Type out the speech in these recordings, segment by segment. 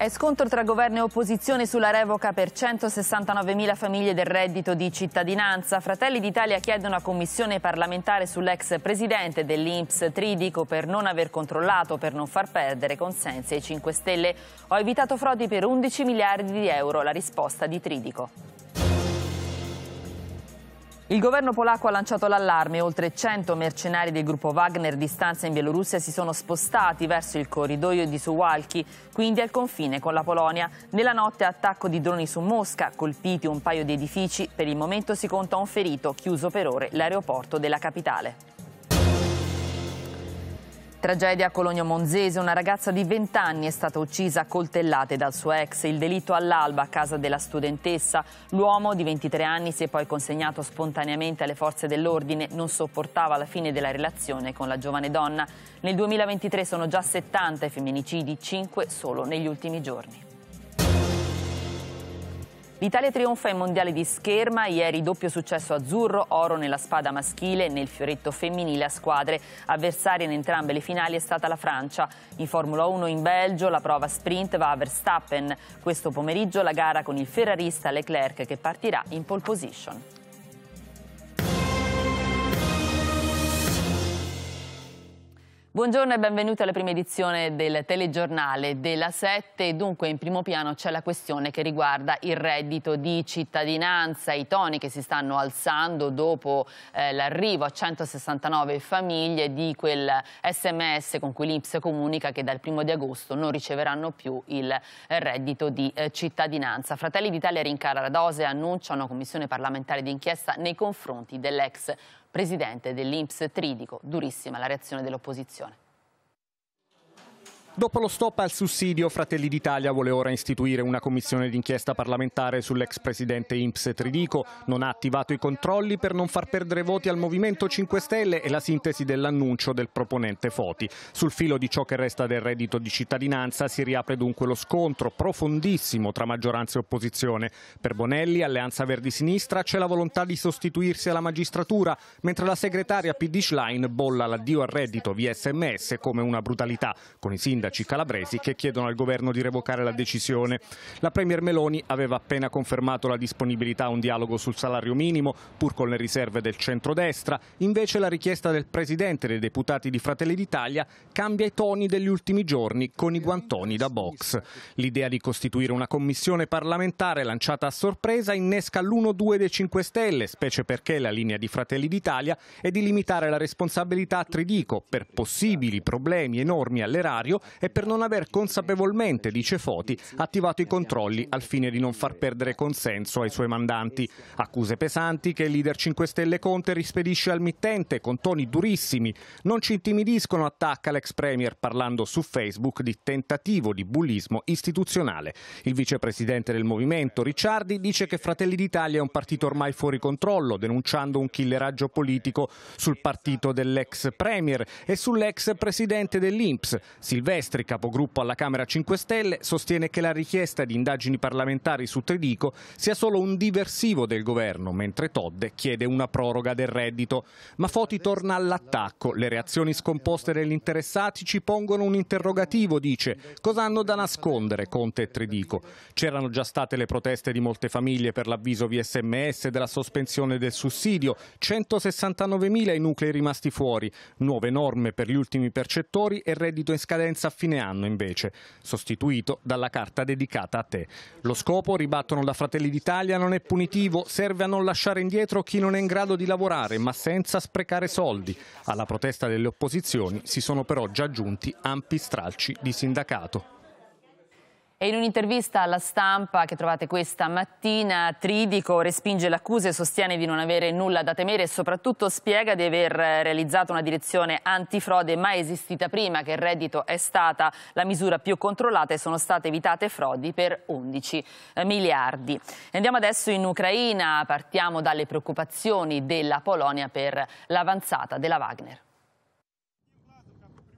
È scontro tra governo e opposizione sulla revoca per 169.000 famiglie del reddito di cittadinanza. Fratelli d'Italia chiede una commissione parlamentare sull'ex presidente dell'Inps Tridico per non aver controllato, per non far perdere consensi ai 5 Stelle. Ho evitato frodi per 11 miliardi di euro, la risposta di Tridico. Il governo polacco ha lanciato l'allarme. Oltre 100 mercenari del gruppo Wagner di stanza in Bielorussia si sono spostati verso il corridoio di Suwalki, quindi al confine con la Polonia. Nella notte attacco di droni su Mosca, colpiti un paio di edifici. Per il momento si conta un ferito, chiuso per ore l'aeroporto della capitale. Tragedia a Cologno Monzese, una ragazza di 20 anni è stata uccisa a coltellate dal suo ex, il delitto all'alba a casa della studentessa. L'uomo di 23 anni si è poi consegnato spontaneamente alle forze dell'ordine, non sopportava la fine della relazione con la giovane donna. Nel 2023 sono già 70 i femminicidi, 5 solo negli ultimi giorni. L'Italia trionfa ai mondiali di scherma, ieri doppio successo azzurro, oro nella spada maschile e nel fioretto femminile a squadre. Avversaria in entrambe le finali è stata la Francia. In Formula 1 in Belgio la prova sprint va a Verstappen. Questo pomeriggio la gara con il ferrarista Leclerc che partirà in pole position. Buongiorno e benvenuti alla prima edizione del telegiornale della 7. Dunque in primo piano c'è la questione che riguarda il reddito di cittadinanza, i toni che si stanno alzando dopo eh, l'arrivo a 169 famiglie di quel sms con cui l'Inps comunica che dal primo di agosto non riceveranno più il reddito di eh, cittadinanza. Fratelli d'Italia rincara la dose e annuncia una commissione parlamentare d'inchiesta nei confronti dell'ex presidente dell'Inps Tridico. Durissima la reazione dell'opposizione. Dopo lo stop al sussidio, Fratelli d'Italia vuole ora istituire una commissione d'inchiesta parlamentare sull'ex presidente Imps Tridico. Non ha attivato i controlli per non far perdere voti al Movimento 5 Stelle e la sintesi dell'annuncio del proponente Foti. Sul filo di ciò che resta del reddito di cittadinanza si riapre dunque lo scontro profondissimo tra maggioranza e opposizione. Per Bonelli, Alleanza Verdi-Sinistra, c'è la volontà di sostituirsi alla magistratura, mentre la segretaria PD Schlein bolla l'addio al reddito via sms come una brutalità. Con i sindaci sindaci calabresi che chiedono al governo di revocare la decisione. La Premier Meloni aveva appena confermato la disponibilità a un dialogo sul salario minimo, pur con le riserve del centrodestra, invece la richiesta del Presidente dei deputati di Fratelli d'Italia cambia i toni degli ultimi giorni con i guantoni da box. L'idea di costituire una commissione parlamentare lanciata a sorpresa innesca l'1-2 dei 5 Stelle, specie perché la linea di Fratelli d'Italia è di limitare la responsabilità a Tridico per possibili problemi enormi all'erario e per non aver consapevolmente, dice Foti, attivato i controlli al fine di non far perdere consenso ai suoi mandanti. Accuse pesanti che il leader 5 Stelle Conte rispedisce al mittente con toni durissimi. Non ci intimidiscono, attacca l'ex premier parlando su Facebook di tentativo di bullismo istituzionale. Il vicepresidente del movimento, Ricciardi, dice che Fratelli d'Italia è un partito ormai fuori controllo, denunciando un killeraggio politico sul partito dell'ex premier e sull'ex presidente dell'Inps, Silvestri Silvestri, capogruppo alla Camera 5 Stelle, sostiene che la richiesta di indagini parlamentari su Tridico sia solo un diversivo del governo, mentre Todde chiede una proroga del reddito. Ma Foti torna all'attacco. Le reazioni scomposte degli interessati ci pongono un interrogativo, dice. Cosa hanno da nascondere Conte e Tridico? C'erano già state le proteste di molte famiglie per l'avviso via sms della sospensione del sussidio, 169.000 i nuclei rimasti fuori, nuove norme per gli ultimi percettori e reddito in scadenza a fine anno invece, sostituito dalla carta dedicata a te. Lo scopo, ribattono da Fratelli d'Italia, non è punitivo, serve a non lasciare indietro chi non è in grado di lavorare, ma senza sprecare soldi. Alla protesta delle opposizioni si sono però già giunti ampi stralci di sindacato. E in un'intervista alla stampa che trovate questa mattina, Tridico respinge l'accusa e sostiene di non avere nulla da temere e soprattutto spiega di aver eh, realizzato una direzione antifrode mai esistita prima, che il reddito è stata la misura più controllata e sono state evitate frodi per 11 eh, miliardi. Andiamo adesso in Ucraina, partiamo dalle preoccupazioni della Polonia per l'avanzata della Wagner.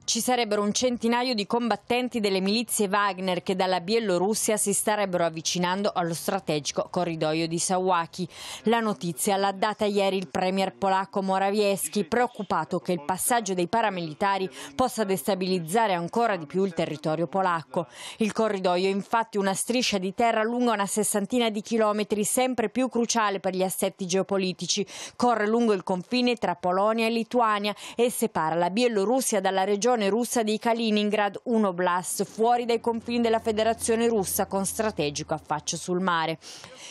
Ci sarebbero un centinaio di combattenti delle milizie Wagner che dalla Bielorussia si starebbero avvicinando allo strategico corridoio di Sawaki. La notizia l'ha data ieri il premier polacco Morawiecki, preoccupato che il passaggio dei paramilitari possa destabilizzare ancora di più il territorio polacco. Il corridoio è infatti una striscia di terra lunga una sessantina di chilometri, sempre più cruciale per gli assetti geopolitici. Corre lungo il confine tra Polonia e Lituania e separa la Bielorussia dalla regione regione russa di Kaliningrad, un oblast fuori dai confini della Federazione russa con strategico affaccio sul mare.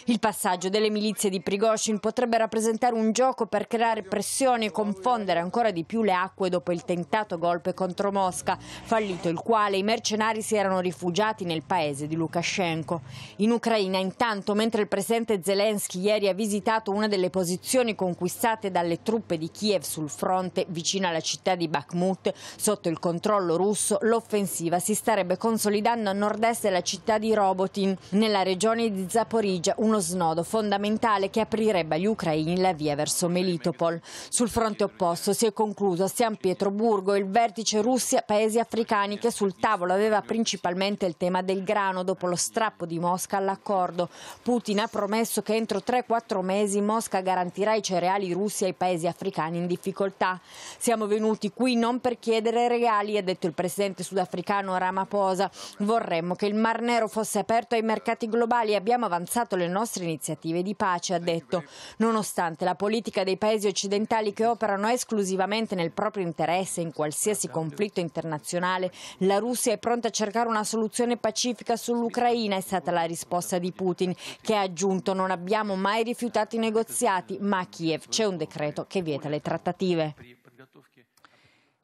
Il passaggio delle milizie di Prigozhin potrebbe rappresentare un gioco per creare pressione e confondere ancora di più le acque dopo il tentato golpe contro Mosca, fallito il quale i mercenari si erano rifugiati nel paese di Lukashenko. In Ucraina, intanto, mentre il presidente Zelensky ieri ha visitato una delle posizioni conquistate dalle truppe di Kiev sul fronte vicino alla città di Bakhmut, sotto il il controllo russo, l'offensiva si starebbe consolidando a nord-est della città di Robotin, nella regione di Zaporizia, uno snodo fondamentale che aprirebbe agli ucraini la via verso Melitopol. Sul fronte opposto si è concluso a San Pietroburgo il vertice Russia-Paesi africani che sul tavolo aveva principalmente il tema del grano dopo lo strappo di Mosca all'accordo. Putin ha promesso che entro 3-4 mesi Mosca garantirà i cereali russi ai paesi africani in difficoltà. Siamo venuti qui non per chiedere illegali, ha detto il presidente sudafricano Ramaphosa. Vorremmo che il Mar Nero fosse aperto ai mercati globali e abbiamo avanzato le nostre iniziative di pace, ha detto. Nonostante la politica dei paesi occidentali che operano esclusivamente nel proprio interesse in qualsiasi conflitto internazionale, la Russia è pronta a cercare una soluzione pacifica sull'Ucraina, è stata la risposta di Putin, che ha aggiunto non abbiamo mai rifiutato i negoziati, ma a Kiev c'è un decreto che vieta le trattative.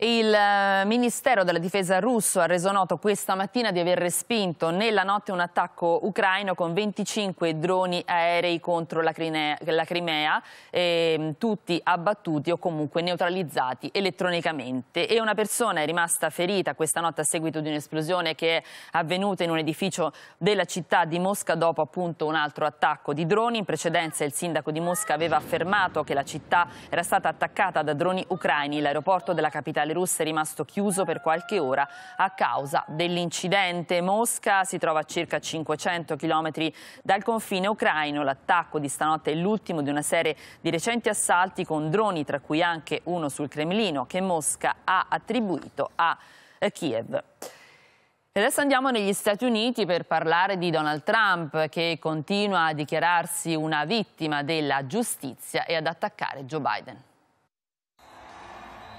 Il eh, Ministero della Difesa russo ha reso noto questa mattina di aver respinto nella notte un attacco ucraino con 25 droni aerei contro la Crimea, la Crimea eh, tutti abbattuti o comunque neutralizzati elettronicamente. E una persona è rimasta ferita questa notte a seguito di un'esplosione che è avvenuta in un edificio della città di Mosca dopo appunto un altro attacco di droni. In precedenza il sindaco di Mosca aveva affermato che la città era stata attaccata da droni ucraini. L'aeroporto della capitale terminale russo è rimasto chiuso per qualche ora a causa dell'incidente. Mosca si trova a circa 500 km dal confine ucraino. L'attacco di stanotte è l'ultimo di una serie di recenti assalti con droni, tra cui anche uno sul Cremlino, che Mosca ha attribuito a eh, Kiev. E adesso andiamo negli Stati Uniti per parlare di Donald Trump che continua a dichiararsi una vittima della giustizia e ad attaccare Joe Biden.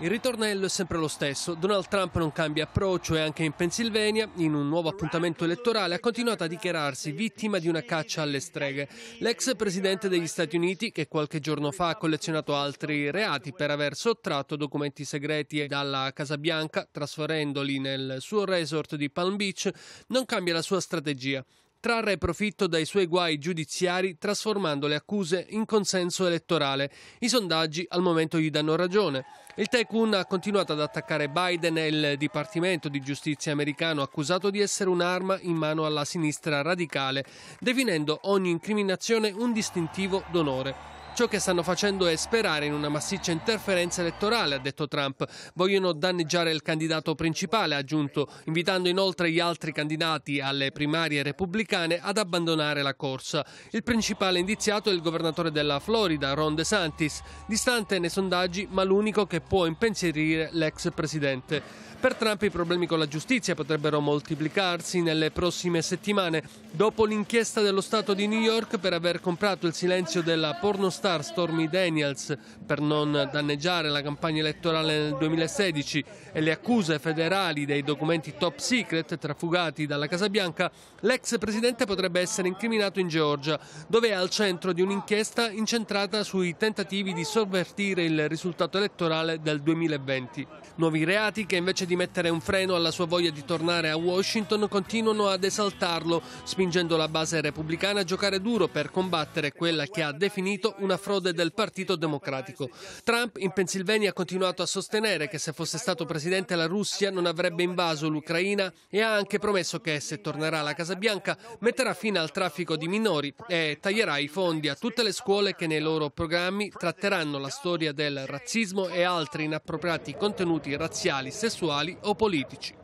Il ritornello è sempre lo stesso, Donald Trump non cambia approccio e anche in Pennsylvania, in un nuovo appuntamento elettorale, ha continuato a dichiararsi vittima di una caccia alle streghe. L'ex presidente degli Stati Uniti, che qualche giorno fa ha collezionato altri reati per aver sottratto documenti segreti dalla Casa Bianca, trasferendoli nel suo resort di Palm Beach, non cambia la sua strategia trarre profitto dai suoi guai giudiziari trasformando le accuse in consenso elettorale. I sondaggi al momento gli danno ragione. Il tycoon ha continuato ad attaccare Biden e il Dipartimento di Giustizia americano accusato di essere un'arma in mano alla sinistra radicale, definendo ogni incriminazione un distintivo d'onore. Ciò che stanno facendo è sperare in una massiccia interferenza elettorale, ha detto Trump. Vogliono danneggiare il candidato principale, ha aggiunto, invitando inoltre gli altri candidati alle primarie repubblicane ad abbandonare la corsa. Il principale indiziato è il governatore della Florida, Ron DeSantis, distante nei sondaggi ma l'unico che può impensierire l'ex presidente. Per Trump i problemi con la giustizia potrebbero moltiplicarsi nelle prossime settimane, dopo l'inchiesta dello Stato di New York per aver comprato il silenzio della pornostar Stormy Daniels per non danneggiare la campagna elettorale nel 2016 e le accuse federali dei documenti top secret trafugati dalla Casa Bianca, l'ex presidente potrebbe essere incriminato in Georgia, dove è al centro di un'inchiesta incentrata sui tentativi di sovvertire il risultato elettorale del 2020. Nuovi reati che invece di mettere un freno alla sua voglia di tornare a Washington continuano ad esaltarlo, spingendo la base repubblicana a giocare duro per combattere quella che ha definito una frode del Partito Democratico. Trump in Pennsylvania ha continuato a sostenere che se fosse stato presidente la Russia non avrebbe invaso l'Ucraina e ha anche promesso che se tornerà alla Casa Bianca metterà fine al traffico di minori e taglierà i fondi a tutte le scuole che nei loro programmi tratteranno la storia del razzismo e altri inappropriati contenuti razziali, sessuali culturali o politici.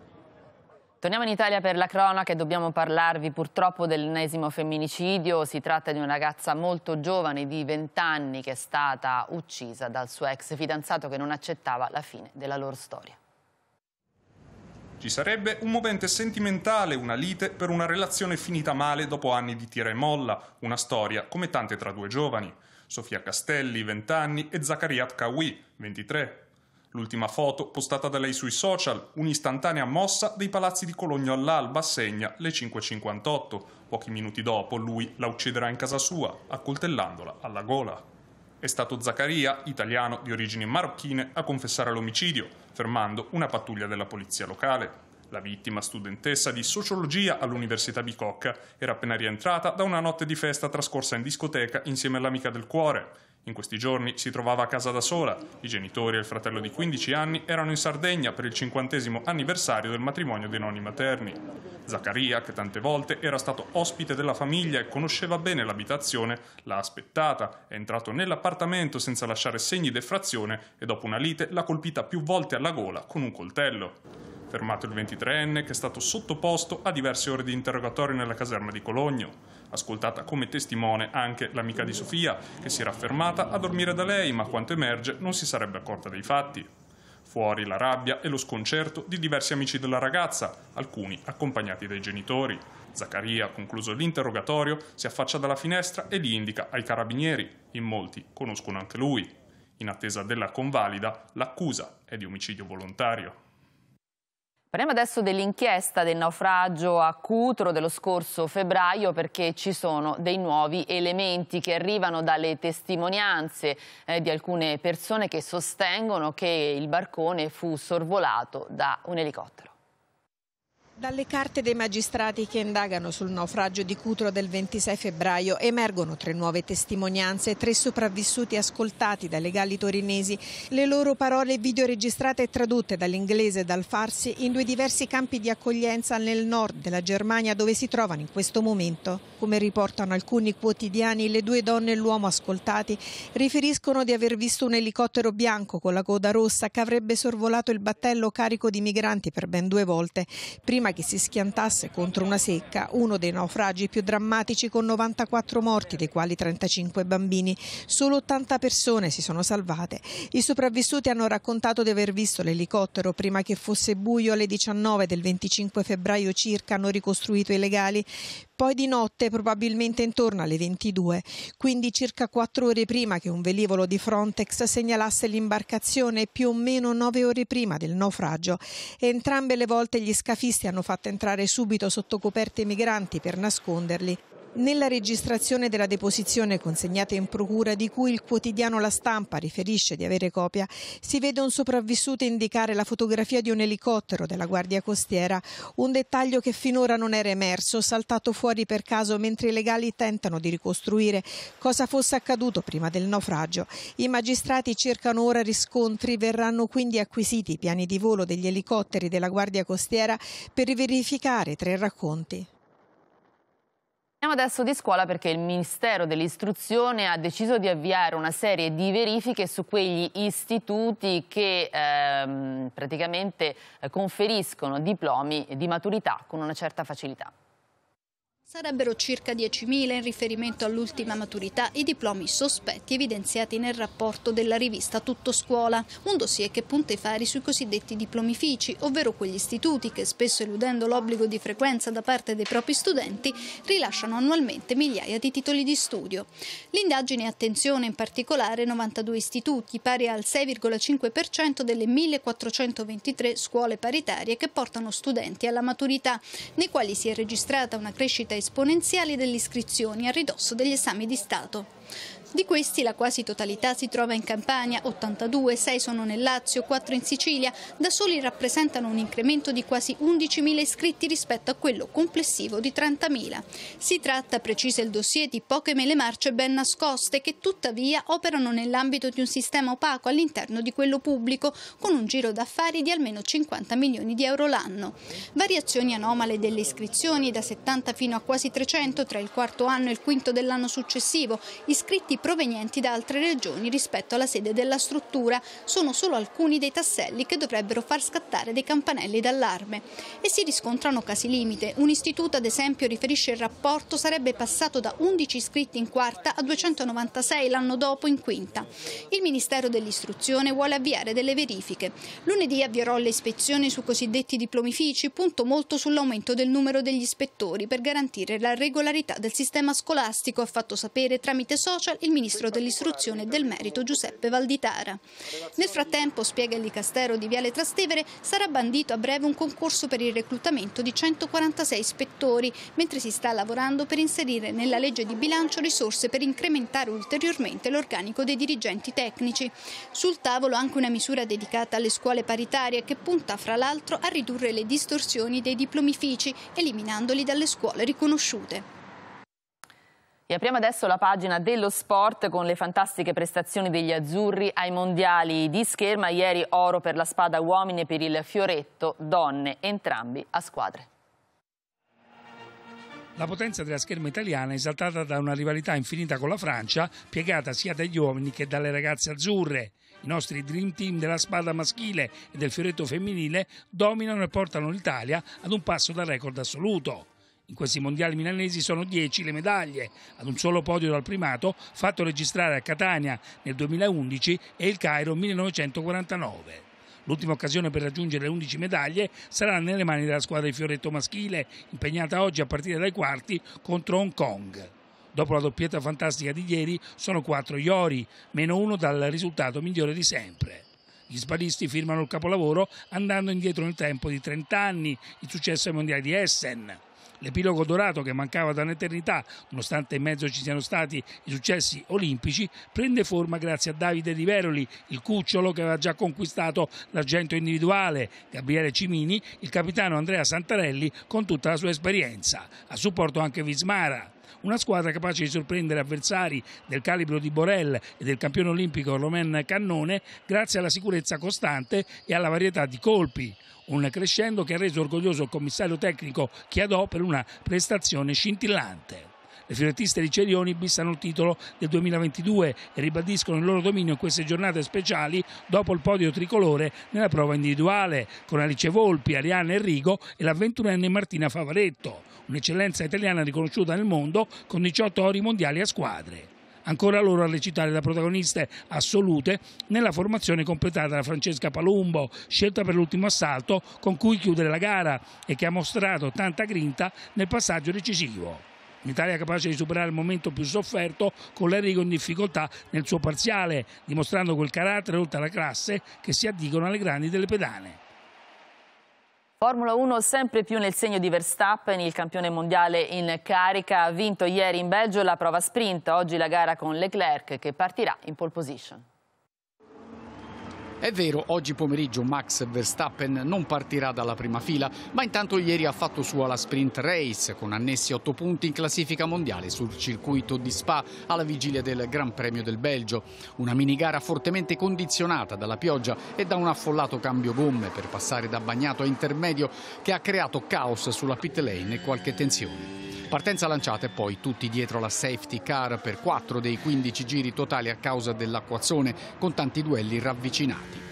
Torniamo in Italia per la cronaca e dobbiamo parlarvi purtroppo dell'ennesimo femminicidio. Si tratta di una ragazza molto giovane di 20 anni che è stata uccisa dal suo ex fidanzato che non accettava la fine della loro storia. Ci sarebbe un movente sentimentale, una lite per una relazione finita male dopo anni di tira e molla, una storia come tante tra due giovani. Sofia Castelli, 20 anni, e Zaccaria Tkawi, 23, L'ultima foto, postata da lei sui social, un'istantanea mossa dei palazzi di Cologno all'alba, segna le 5.58. Pochi minuti dopo lui la ucciderà in casa sua, accoltellandola alla gola. È stato Zaccaria, italiano di origini marocchine, a confessare l'omicidio, fermando una pattuglia della polizia locale. La vittima, studentessa di sociologia all'Università Bicocca, era appena rientrata da una notte di festa trascorsa in discoteca insieme all'amica del cuore. In questi giorni si trovava a casa da sola. I genitori e il fratello di 15 anni erano in Sardegna per il cinquantesimo anniversario del matrimonio dei nonni materni. Zaccaria, che tante volte era stato ospite della famiglia e conosceva bene l'abitazione, l'ha aspettata, è entrato nell'appartamento senza lasciare segni d'effrazione e dopo una lite l'ha colpita più volte alla gola con un coltello fermato il 23enne che è stato sottoposto a diverse ore di interrogatorio nella caserma di Cologno. Ascoltata come testimone anche l'amica di Sofia, che si era fermata a dormire da lei, ma quanto emerge non si sarebbe accorta dei fatti. Fuori la rabbia e lo sconcerto di diversi amici della ragazza, alcuni accompagnati dai genitori. Zaccaria, concluso l'interrogatorio, si affaccia dalla finestra e li indica ai carabinieri. In molti conoscono anche lui. In attesa della convalida, l'accusa è di omicidio volontario. Parliamo adesso dell'inchiesta del naufragio a Cutro dello scorso febbraio perché ci sono dei nuovi elementi che arrivano dalle testimonianze eh, di alcune persone che sostengono che il barcone fu sorvolato da un elicottero. Dalle carte dei magistrati che indagano sul naufragio di Cutro del 26 febbraio emergono tre nuove testimonianze, tre sopravvissuti ascoltati dai legali torinesi, le loro parole videoregistrate e tradotte dall'inglese e dal farsi in due diversi campi di accoglienza nel nord della Germania dove si trovano in questo momento. Come riportano alcuni quotidiani, le due donne e l'uomo ascoltati riferiscono di aver visto un elicottero bianco con la coda rossa che avrebbe sorvolato il battello carico di migranti per ben due volte, prima prima che si schiantasse contro una secca, uno dei naufragi più drammatici con 94 morti, dei quali 35 bambini. Solo 80 persone si sono salvate. I sopravvissuti hanno raccontato di aver visto l'elicottero prima che fosse buio alle 19 del 25 febbraio circa, hanno ricostruito i legali poi di notte probabilmente intorno alle 22, quindi circa quattro ore prima che un velivolo di Frontex segnalasse l'imbarcazione più o meno nove ore prima del naufragio. Entrambe le volte gli scafisti hanno fatto entrare subito sotto coperte i migranti per nasconderli nella registrazione della deposizione consegnata in procura di cui il quotidiano La Stampa riferisce di avere copia, si vede un sopravvissuto indicare la fotografia di un elicottero della Guardia Costiera, un dettaglio che finora non era emerso, saltato fuori per caso mentre i legali tentano di ricostruire cosa fosse accaduto prima del naufragio. I magistrati cercano ora riscontri, verranno quindi acquisiti i piani di volo degli elicotteri della Guardia Costiera per verificare tre racconti. Parliamo adesso di scuola perché il Ministero dell'Istruzione ha deciso di avviare una serie di verifiche su quegli istituti che ehm, praticamente eh, conferiscono diplomi di maturità con una certa facilità. Sarebbero circa 10.000 in riferimento all'ultima maturità i diplomi sospetti evidenziati nel rapporto della rivista Tutto Scuola, un dossier che punta i fari sui cosiddetti diplomifici, ovvero quegli istituti che spesso eludendo l'obbligo di frequenza da parte dei propri studenti rilasciano annualmente migliaia di titoli di studio. L'indagine attenzione in particolare 92 istituti, pari al 6,5% delle 1423 scuole paritarie che portano studenti alla maturità, nei quali si è registrata una crescita esponenziali delle iscrizioni a ridosso degli esami di Stato. Di questi la quasi totalità si trova in Campania, 82, 6 sono nel Lazio, 4 in Sicilia, da soli rappresentano un incremento di quasi 11.000 iscritti rispetto a quello complessivo di 30.000. Si tratta, precisa il dossier, di poche mele marce ben nascoste che tuttavia operano nell'ambito di un sistema opaco all'interno di quello pubblico, con un giro d'affari di almeno 50 milioni di euro l'anno. Variazioni anomale delle iscrizioni da 70 fino a quasi 300 tra il quarto anno e il quinto dell'anno successivo, iscritti provenienti da altre regioni rispetto alla sede della struttura. Sono solo alcuni dei tasselli che dovrebbero far scattare dei campanelli d'allarme. E si riscontrano casi limite. Un istituto, ad esempio, riferisce il rapporto, sarebbe passato da 11 iscritti in quarta a 296 l'anno dopo in quinta. Il Ministero dell'Istruzione vuole avviare delle verifiche. Lunedì avvierò le ispezioni su cosiddetti diplomifici, punto molto sull'aumento del numero degli ispettori per garantire la regolarità del sistema scolastico, ha fatto sapere tramite social il ministro dell'istruzione e del merito Giuseppe Valditara. Nel frattempo, spiega il Dicastero di Viale Trastevere, sarà bandito a breve un concorso per il reclutamento di 146 ispettori, mentre si sta lavorando per inserire nella legge di bilancio risorse per incrementare ulteriormente l'organico dei dirigenti tecnici. Sul tavolo anche una misura dedicata alle scuole paritarie che punta fra l'altro a ridurre le distorsioni dei diplomifici, eliminandoli dalle scuole riconosciute. E apriamo adesso la pagina dello sport con le fantastiche prestazioni degli azzurri ai mondiali di scherma. Ieri oro per la spada uomini e per il fioretto donne, entrambi a squadre. La potenza della scherma italiana è esaltata da una rivalità infinita con la Francia, piegata sia dagli uomini che dalle ragazze azzurre. I nostri dream team della spada maschile e del fioretto femminile dominano e portano l'Italia ad un passo dal record assoluto in questi mondiali milanesi sono 10 le medaglie, ad un solo podio dal primato, fatto registrare a Catania nel 2011 e il Cairo 1949. L'ultima occasione per raggiungere le 11 medaglie sarà nelle mani della squadra di Fioretto maschile, impegnata oggi a partire dai quarti contro Hong Kong. Dopo la doppietta fantastica di ieri sono 4 Iori, meno 1 dal risultato migliore di sempre. Gli sbalisti firmano il capolavoro andando indietro nel tempo di 30 anni, il successo ai mondiali di Essen l'epilogo dorato che mancava da un'eternità, nonostante in mezzo ci siano stati i successi olimpici, prende forma grazie a Davide Riveroli, il cucciolo che aveva già conquistato l'argento individuale, Gabriele Cimini, il capitano Andrea Santarelli con tutta la sua esperienza. A supporto anche Vismara una squadra capace di sorprendere avversari del calibro di Borel e del campione olimpico Romain Cannone grazie alla sicurezza costante e alla varietà di colpi. Un crescendo che ha reso orgoglioso il commissario tecnico Chiadò per una prestazione scintillante. Le fiorettiste di Cerioni bissano il titolo del 2022 e ribadiscono il loro dominio in queste giornate speciali dopo il podio tricolore nella prova individuale con Alice Volpi, Arianna Enrico e la ventunenne Martina Favaretto un'eccellenza italiana riconosciuta nel mondo con 18 ori mondiali a squadre. Ancora loro a recitare da protagoniste assolute nella formazione completata da Francesca Palumbo, scelta per l'ultimo assalto con cui chiudere la gara e che ha mostrato tanta grinta nel passaggio decisivo. L'Italia capace di superare il momento più sofferto con l'Erico in difficoltà nel suo parziale, dimostrando quel carattere oltre alla classe che si addicono alle grandi delle pedane. Formula 1 sempre più nel segno di Verstappen, il campione mondiale in carica, ha vinto ieri in Belgio la prova sprint, oggi la gara con Leclerc che partirà in pole position. È vero, oggi pomeriggio Max Verstappen non partirà dalla prima fila, ma intanto ieri ha fatto sua la sprint race con annessi 8 punti in classifica mondiale sul circuito di Spa alla vigilia del Gran Premio del Belgio. Una minigara fortemente condizionata dalla pioggia e da un affollato cambio gomme per passare da bagnato a intermedio che ha creato caos sulla pit lane e qualche tensione. Partenza lanciata e poi tutti dietro la safety car per 4 dei 15 giri totali a causa dell'acquazzone con tanti duelli ravvicinati.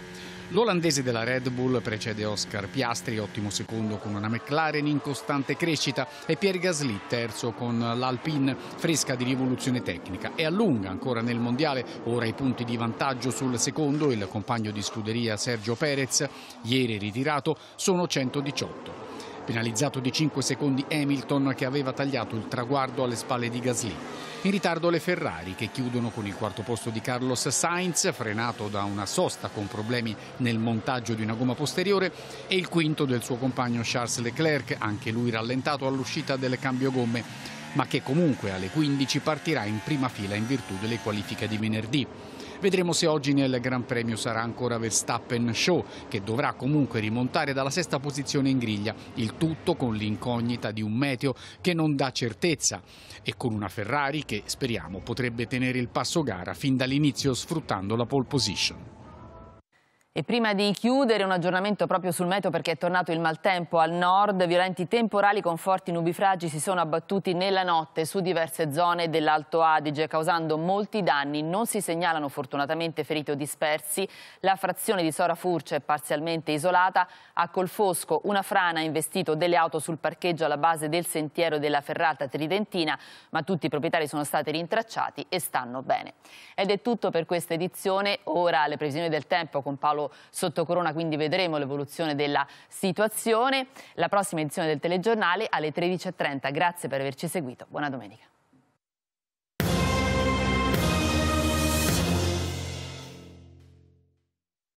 L'olandese della Red Bull precede Oscar Piastri, ottimo secondo con una McLaren in costante crescita e Pierre Gasly terzo con l'Alpine fresca di rivoluzione tecnica e allunga ancora nel mondiale ora i punti di vantaggio sul secondo il compagno di scuderia Sergio Perez, ieri ritirato, sono 118. Penalizzato di 5 secondi Hamilton che aveva tagliato il traguardo alle spalle di Gasly. In ritardo le Ferrari che chiudono con il quarto posto di Carlos Sainz, frenato da una sosta con problemi nel montaggio di una gomma posteriore, e il quinto del suo compagno Charles Leclerc, anche lui rallentato all'uscita del cambio gomme, ma che comunque alle 15 partirà in prima fila in virtù delle qualifiche di venerdì. Vedremo se oggi nel Gran Premio sarà ancora Verstappen Show, che dovrà comunque rimontare dalla sesta posizione in griglia, il tutto con l'incognita di un meteo che non dà certezza e con una Ferrari che speriamo potrebbe tenere il passo gara fin dall'inizio sfruttando la pole position. E prima di chiudere un aggiornamento proprio sul meteo perché è tornato il maltempo al nord, violenti temporali con forti nubifragi si sono abbattuti nella notte su diverse zone dell'Alto Adige causando molti danni, non si segnalano fortunatamente feriti o dispersi, la frazione di Sora Furcia è parzialmente isolata, a Colfosco una frana ha investito delle auto sul parcheggio alla base del sentiero della ferrata tridentina, ma tutti i proprietari sono stati rintracciati e stanno bene. Ed è tutto per questa edizione, ora le previsioni del tempo con Paolo solo sotto corona, quindi vedremo l'evoluzione della situazione. La prossima edizione del telegiornale alle 13.30. Grazie per averci seguito. Buona domenica.